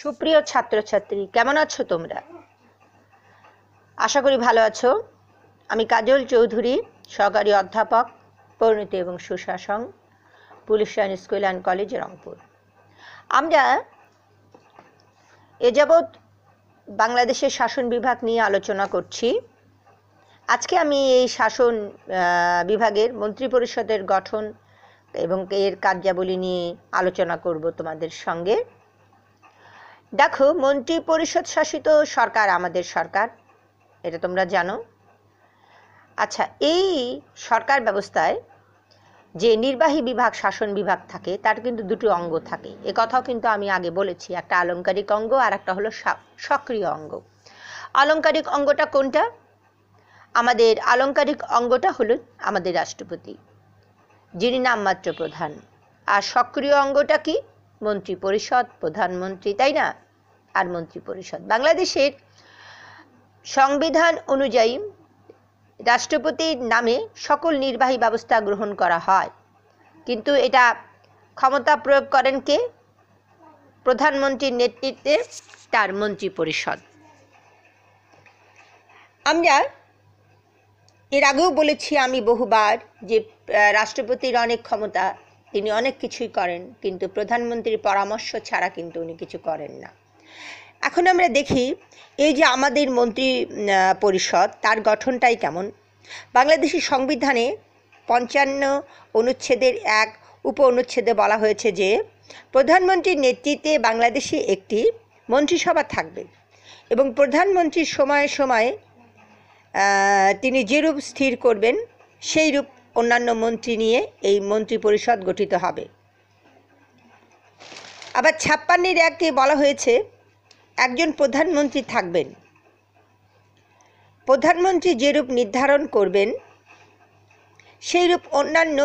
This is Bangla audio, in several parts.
সুপ্রিয় ছাত্রছাত্রী কেমন আছো তোমরা আশা করি ভালো আছো আমি কাজল চৌধুরী সহকারী অধ্যাপক পরিণতি এবং সুশাসন police line school and college Rangpur আমরা এ যাবৎ বাংলাদেশের শাসন বিভাগ নিয়ে আলোচনা করছি আজকে আমি এই শাসন বিভাগের মন্ত্রিপরিষদের গঠন এবং এর কার্যাবলী নিয়ে আলোচনা করব তোমাদের সঙ্গে দেখো মন্ত্রী পরিষদ শাসিত সরকার আমাদের সরকার এটা তোমরা জানো আচ্ছা এই সরকার ব্যবস্থায় যে নির্বাহী বিভাগ শাসন বিভাগ থাকে তার কিন্তু দুটো অঙ্গ থাকে এ কথাও কিন্তু আমি আগে বলেছি একটা আলংকারিক অঙ্গ আর একটা হলো সক্রিয় অঙ্গ আলংকারিক অঙ্গটা কোনটা আমাদের আলংকারিক অঙ্গটা হলো আমাদের রাষ্ট্রপতি যিনি নামমাত্র প্রধান আর সক্রিয় অঙ্গটা কি মন্ত্রিপরিষদ প্রধানমন্ত্রী তাই না আর মন্ত্রিপরিষদ বাংলাদেশের সংবিধান অনুযায়ী রাষ্ট্রপতির নামে সকল নির্বাহী ব্যবস্থা গ্রহণ করা হয় কিন্তু এটা ক্ষমতা প্রয়োগ করেন কে প্রধানমন্ত্রীর নেতৃত্বে তার মন্ত্রিপরিষদ আমরা এর আগেও বলেছি আমি বহুবার যে রাষ্ট্রপতির অনেক ক্ষমতা তিনি অনেক কিছুই করেন কিন্তু প্রধানমন্ত্রীর পরামর্শ ছাড়া কিন্তু উনি কিছু করেন না এখন আমরা দেখি এই যে আমাদের মন্ত্রী পরিষদ তার গঠনটাই কেমন বাংলাদেশের সংবিধানে পঞ্চান্ন অনুচ্ছেদের এক উপ অনুচ্ছেদে বলা হয়েছে যে প্রধানমন্ত্রীর নেতৃত্বে বাংলাদেশে একটি মন্ত্রিসভা থাকবে এবং প্রধানমন্ত্রীর সময়ে সময়ে তিনি যেরূপ স্থির করবেন সেই রূপ অন্যান্য মন্ত্রী নিয়ে এই মন্ত্রী পরিষদ গঠিত হবে আবার ছাপ্পান্নের একে বলা হয়েছে একজন প্রধানমন্ত্রী থাকবেন প্রধানমন্ত্রী যেরূপ নির্ধারণ করবেন সেইরূপ অন্যান্য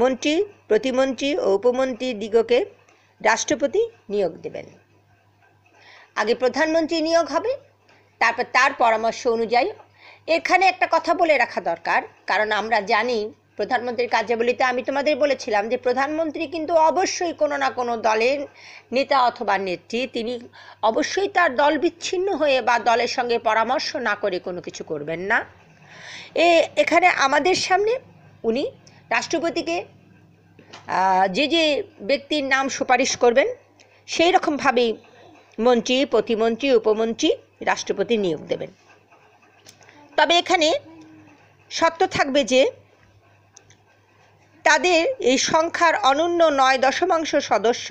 মন্ত্রী প্রতিমন্ত্রী ও উপমন্ত্রী দিগকে রাষ্ট্রপতি নিয়োগ দেবেন আগে প্রধানমন্ত্রী নিয়োগ হবে তারপর তার পরামর্শ অনুযায়ী এখানে একটা কথা বলে রাখা দরকার কারণ আমরা জানি প্রধানমন্ত্রীর কার্যাবলীতে আমি তোমাদের বলেছিলাম যে প্রধানমন্ত্রী কিন্তু অবশ্যই কোনো না কোনো দলের নেতা অথবা নেত্রী তিনি অবশ্যই তার দল বিচ্ছিন্ন হয়ে বা দলের সঙ্গে পরামর্শ না করে কোনো কিছু করবেন না এ এখানে আমাদের সামনে উনি রাষ্ট্রপতিকে যে যে ব্যক্তির নাম সুপারিশ করবেন সেই রকমভাবেই মন্ত্রী প্রতিমন্ত্রী উপমন্ত্রী রাষ্ট্রপতি নিয়োগ দেবেন তবে এখানে সত্য থাকবে যে তাদের এই সংখ্যার অনন্য নয় দশমাংশ সদস্য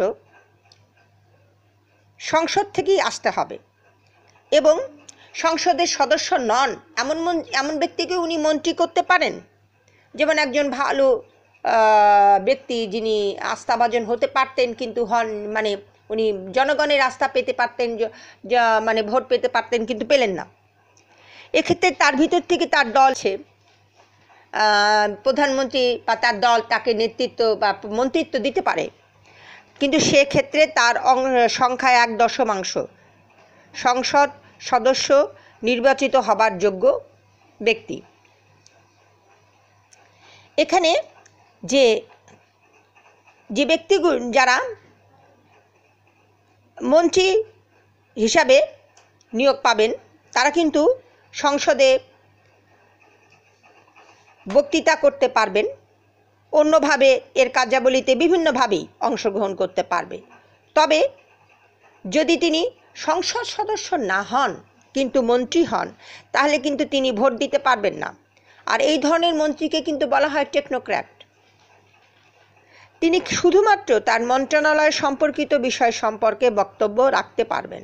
সংসদ থেকেই আসতে হবে এবং সংসদের সদস্য নন এমন এমন ব্যক্তিকে উনি মন্ত্রী করতে পারেন যেমন একজন ভালো ব্যক্তি যিনি আস্থাভাজন হতে পারতেন কিন্তু হন মানে উনি জনগণের আস্থা পেতে পারতেন মানে ভোট পেতে পারতেন কিন্তু পেলেন না এক্ষেত্রে তার ভিতর থেকে তার দল প্রধানমন্ত্রী বা তার দল তাকে নেতৃত্ব বা মন্ত্রিত্ব দিতে পারে কিন্তু সেক্ষেত্রে তার সংখ্যা এক দশমাংশ সংসদ সদস্য নির্বাচিত হবার যোগ্য ব্যক্তি এখানে যে যে ব্যক্তিগুলো যারা মন্ত্রী হিসাবে নিয়োগ পাবেন তারা কিন্তু সংসদে বক্তৃতা করতে পারবেন অন্যভাবে এর কার্যাবলীতে বিভিন্নভাবেই অংশগ্রহণ করতে পারবে তবে যদি তিনি সংসদ সদস্য না হন কিন্তু মন্ত্রী হন তাহলে কিন্তু তিনি ভোট দিতে পারবেন না আর এই ধরনের মন্ত্রীকে কিন্তু বলা হয় টেকনোক্র্যাট তিনি শুধুমাত্র তার মন্ত্রণালয় সম্পর্কিত বিষয় সম্পর্কে বক্তব্য রাখতে পারবেন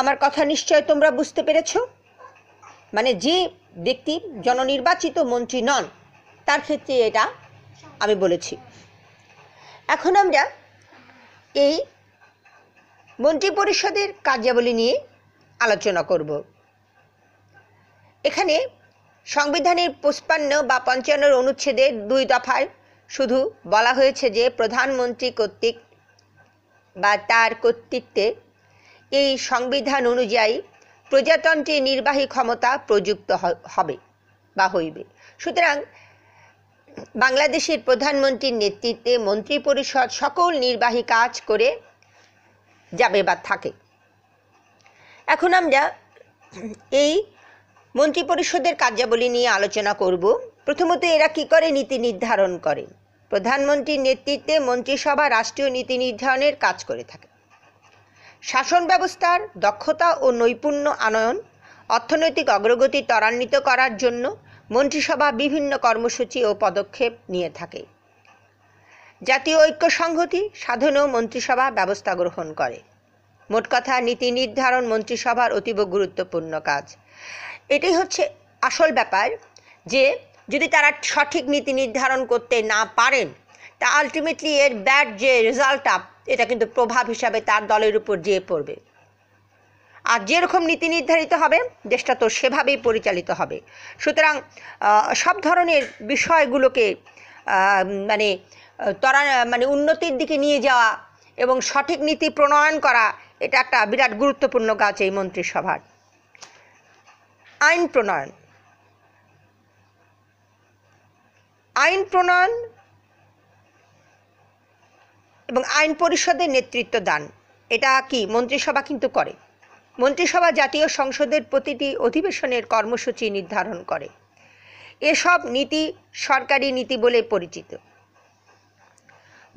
আমার কথা নিশ্চয় তোমরা বুঝতে পেরেছো মানে যে ব্যক্তি জননির্বাচিত মন্ত্রী নন তার ক্ষেত্রে এটা আমি বলেছি এখন আমরা এই মন্ত্রী পরিষদের কার্যাবলী নিয়ে আলোচনা করব এখানে সংবিধানের পুষ্পান্ন বা পঞ্চান্নর অনুচ্ছেদের দুই দফায় শুধু বলা হয়েছে যে প্রধানমন্ত্রী কর্তৃক বা তার কর্তৃত্বে এই সংবিধান অনুযায়ী প্রজাতন্ত্রের নির্বাহী ক্ষমতা প্রযুক্ত হবে বা হইবে সুতরাং বাংলাদেশের প্রধানমন্ত্রীর নেতৃত্বে মন্ত্রিপরিষদ সকল নির্বাহী কাজ করে যাবে বা থাকে এখন আমরা এই মন্ত্রিপরিষদের কার্যাবলী নিয়ে আলোচনা করব প্রথমত এরা কি করে নীতি নির্ধারণ করে প্রধানমন্ত্রীর নেতৃত্বে মন্ত্রিসভা রাষ্ট্রীয় নীতি নির্ধারণের কাজ করে থাকে শাসন ব্যবস্থার দক্ষতা ও নৈপুণ্য আনয়ন অর্থনৈতিক অগ্রগতি ত্বরান্বিত করার জন্য মন্ত্রিসভা বিভিন্ন কর্মসূচি ও পদক্ষেপ নিয়ে থাকে জাতীয় ঐক্য সংহতি সাধনেও মন্ত্রিসভা ব্যবস্থা গ্রহণ করে মোট কথা নীতি নির্ধারণ মন্ত্রিসভার অতীব গুরুত্বপূর্ণ কাজ এটাই হচ্ছে আসল ব্যাপার যে যদি তারা সঠিক নীতি নির্ধারণ করতে না পারেন তা আলটিমেটলি এর ব্যাড যে রেজাল্টটা এটা কিন্তু প্রভাব হিসাবে তার দলের উপর যেয়ে পড়বে আর যেরকম নীতি নির্ধারিত হবে দেশটা তো সেভাবেই পরিচালিত হবে সুতরাং সব ধরনের বিষয়গুলোকে মানে তরা মানে উন্নতির দিকে নিয়ে যাওয়া এবং সঠিক নীতি প্রণয়ন করা এটা একটা বিরাট গুরুত্বপূর্ণ কাজ এই মন্ত্রিসভার আইন প্রণয়ন আইন প্রণয়ন এবং আইন পরিষদের নেতৃত্ব দান এটা কি মন্ত্রিসভা কিন্তু করে মন্ত্রিসভা জাতীয় সংসদের প্রতিটি অধিবেশনের কর্মসূচি নির্ধারণ করে এসব নীতি সরকারি নীতি বলে পরিচিত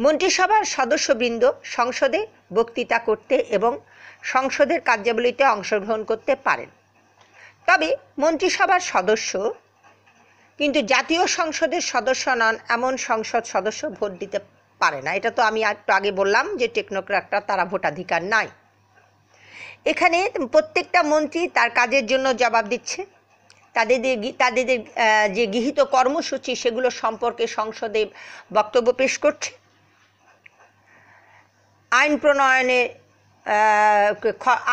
মন্ত্রিসভার সদস্যবৃন্দ সংসদে বক্তৃতা করতে এবং সংসদের কার্যাবলীতে অংশগ্রহণ করতে পারেন তবে মন্ত্রিসভার সদস্য কিন্তু জাতীয় সংসদের সদস্য নন এমন সংসদ সদস্য ভোট দিতে পারে না এটা তো আমি একটু আগে বললাম যে টেকনোক্রাটরা তারা ভোটাধিকার নাই এখানে প্রত্যেকটা মন্ত্রী তার কাজের জন্য জবাব দিচ্ছে তাদের তাদের যে গৃহীত কর্মসূচি সেগুলো সম্পর্কে সংসদে বক্তব্য পেশ করছে আইন প্রণয়নে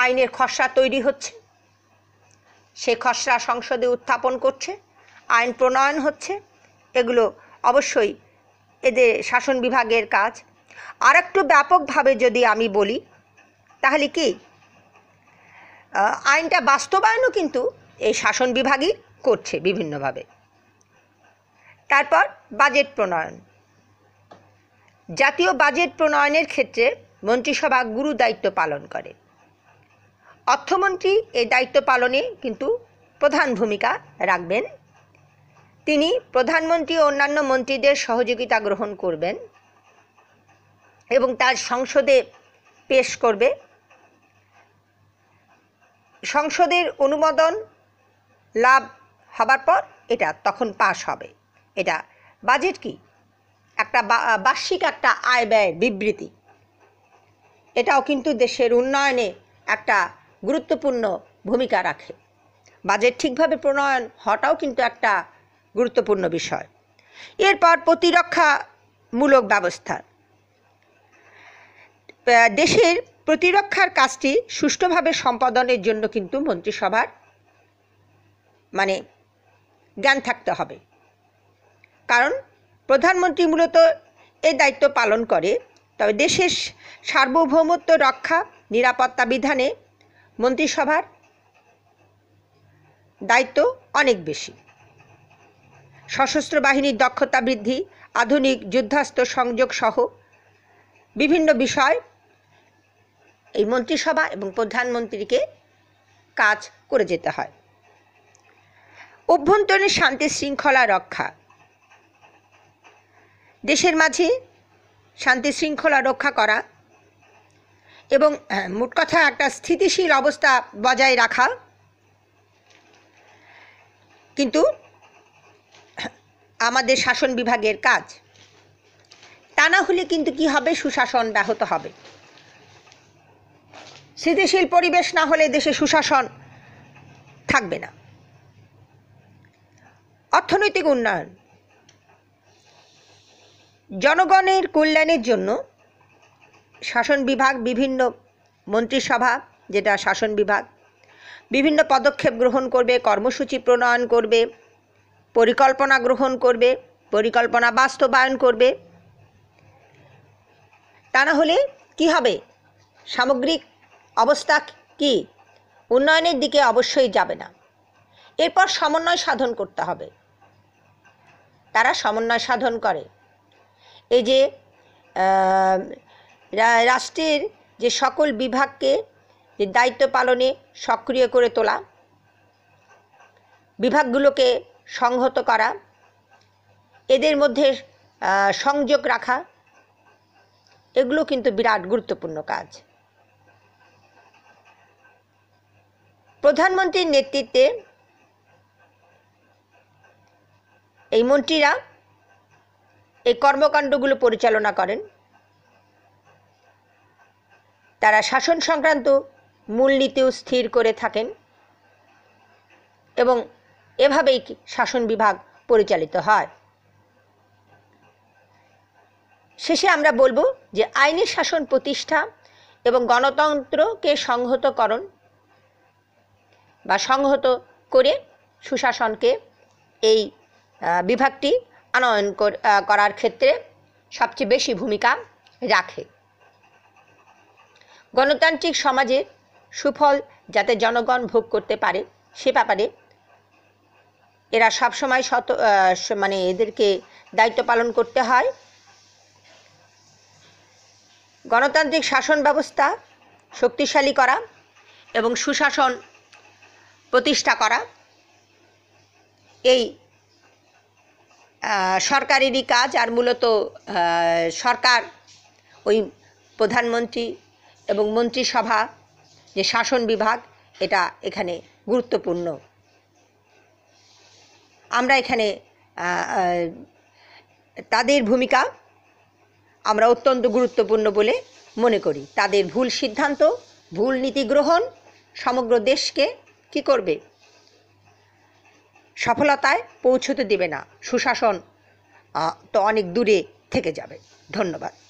আইনের খসড়া তৈরি হচ্ছে সে খসড়া সংসদে উত্থাপন করছে আইন প্রণয়ন হচ্ছে এগুলো অবশ্যই এদের শাসন বিভাগের কাজ আর একটু ব্যাপকভাবে যদি আমি বলি তাহলে কি আইনটা বাস্তবায়নও কিন্তু এই শাসন বিভাগই করছে বিভিন্নভাবে তারপর বাজেট প্রণয়ন জাতীয় বাজেট প্রণয়নের ক্ষেত্রে মন্ত্রিসভা গুরু দায়িত্ব পালন করে অর্থমন্ত্রী এই দায়িত্ব পালনে কিন্তু প্রধান ভূমিকা রাখবেন তিনি প্রধানমন্ত্রী ও অন্যান্য মন্ত্রীদের সহযোগিতা গ্রহণ করবেন এবং তার সংসদে পেশ করবে সংসদের অনুমোদন লাভ হবার পর এটা তখন পাশ হবে এটা বাজেট কি একটা বার্ষিক একটা আয় ব্যয় বিবৃতি এটাও কিন্তু দেশের উন্নয়নে একটা গুরুত্বপূর্ণ ভূমিকা রাখে বাজেট ঠিকভাবে প্রণয়ন হওয়াটাও কিন্তু একটা গুরুত্বপূর্ণ বিষয় এরপর প্রতিরক্ষামূলক ব্যবস্থা দেশের প্রতিরক্ষার কাজটি সুষ্ঠুভাবে সম্পাদনের জন্য কিন্তু মন্ত্রিসভার মানে জ্ঞান থাকতে হবে কারণ প্রধানমন্ত্রী মূলত এই দায়িত্ব পালন করে তবে দেশের সার্বভৌমত্ব রক্ষা নিরাপত্তা বিধানে মন্ত্রিসভার দায়িত্ব অনেক বেশি সশস্ত্র বাহিনীর দক্ষতা বৃদ্ধি আধুনিক যুদ্ধাস্ত্র সংযোগ সহ বিভিন্ন বিষয় এই মন্ত্রিসভা এবং প্রধানমন্ত্রীকে কাজ করে যেতে হয় অভ্যন্তরীণ শান্তি শৃঙ্খলা রক্ষা দেশের মাঝে শান্তি শৃঙ্খলা রক্ষা করা এবং হ্যাঁ, মোট কথা একটা স্থিতিশীল অবস্থা বজায় রাখা কিন্তু আমাদের শাসন বিভাগের কাজ তা না হলে কিন্তু কি হবে সুশাসন ব্যাহত হবে স্থিতিশীল পরিবেশ না হলে দেশে সুশাসন থাকবে না অর্থনৈতিক উন্নয়ন জনগণের কল্যাণের জন্য শাসন বিভাগ বিভিন্ন মন্ত্রিসভা যেটা শাসন বিভাগ বিভিন্ন পদক্ষেপ গ্রহণ করবে কর্মসূচি প্রণয়ন করবে পরিকল্পনা গ্রহণ করবে পরিকল্পনা বাস্তবায়ন করবে তা না হলে কী হবে সামগ্রিক অবস্থা কি উন্নয়নের দিকে অবশ্যই যাবে না এরপর সমন্বয় সাধন করতে হবে তারা সমন্বয় সাধন করে এই যে রাষ্ট্রের যে সকল বিভাগকে যে দায়িত্ব পালনে সক্রিয় করে তোলা বিভাগগুলোকে সংহত করা এদের মধ্যে সংযোগ রাখা এগুলো কিন্তু বিরাট গুরুত্বপূর্ণ কাজ প্রধানমন্ত্রীর নেতৃত্বে এই মন্ত্রীরা এই কর্মকাণ্ডগুলো পরিচালনা করেন তারা শাসন সংক্রান্ত মূলনীতিও স্থির করে থাকেন এবং এভাবেই শাসন বিভাগ পরিচালিত হয় শেষে আমরা বলবো যে আইনি শাসন প্রতিষ্ঠা এবং গণতন্ত্রকে সংহতকরণ বা সংহত করে সুশাসনকে এই বিভাগটি আনয়ন করার ক্ষেত্রে সবচেয়ে বেশি ভূমিকা রাখে গণতান্ত্রিক সমাজের সুফল যাতে জনগণ ভোগ করতে পারে সে ব্যাপারে এরা সবসময় শত মানে এদেরকে দায়িত্ব পালন করতে হয় গণতান্ত্রিক শাসন ব্যবস্থা শক্তিশালী করা এবং সুশাসন প্রতিষ্ঠা করা এই সরকারেরই কাজ আর মূলত সরকার ওই প্রধানমন্ত্রী এবং মন্ত্রিসভা যে শাসন বিভাগ এটা এখানে গুরুত্বপূর্ণ আমরা এখানে তাদের ভূমিকা আমরা অত্যন্ত গুরুত্বপূর্ণ বলে মনে করি তাদের ভুল সিদ্ধান্ত ভুল নীতি গ্রহণ সমগ্র দেশকে কি করবে সফলতায় পৌঁছতে দেবে না সুশাসন তো অনেক দূরে থেকে যাবে ধন্যবাদ